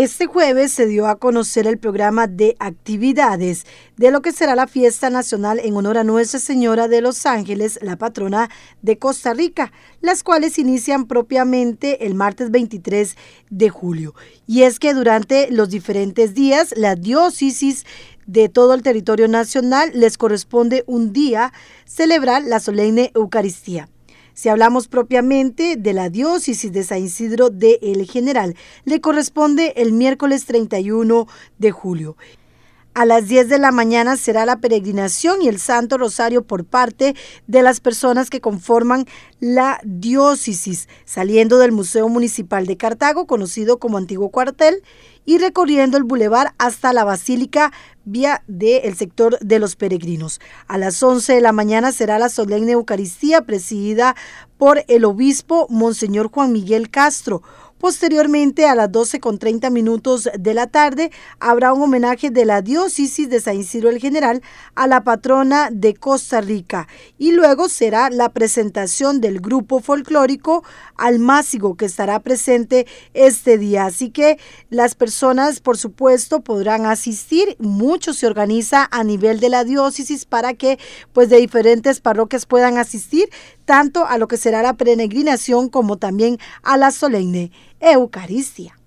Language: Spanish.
Este jueves se dio a conocer el programa de actividades de lo que será la fiesta nacional en honor a Nuestra Señora de Los Ángeles, la patrona de Costa Rica, las cuales inician propiamente el martes 23 de julio. Y es que durante los diferentes días, la diócesis de todo el territorio nacional les corresponde un día celebrar la solemne Eucaristía. Si hablamos propiamente de la diócesis de San Isidro de El General, le corresponde el miércoles 31 de julio. A las 10 de la mañana será la peregrinación y el Santo Rosario por parte de las personas que conforman la diócesis, saliendo del Museo Municipal de Cartago, conocido como Antiguo Cuartel, y recorriendo el bulevar hasta la Basílica vía del sector de los peregrinos. A las 11 de la mañana será la solemne Eucaristía presidida por el obispo Monseñor Juan Miguel Castro. Posteriormente, a las con 12 30 minutos de la tarde, habrá un homenaje de la diócesis de San Isidro el General a la patrona de Costa Rica y luego será la presentación del grupo folclórico Almácigo que estará presente este día. Así que las personas, por supuesto, podrán asistir. Mucho se organiza a nivel de la diócesis para que pues de diferentes parroquias puedan asistir tanto a lo que será la peregrinación como también a la solemne. Eucaristia. É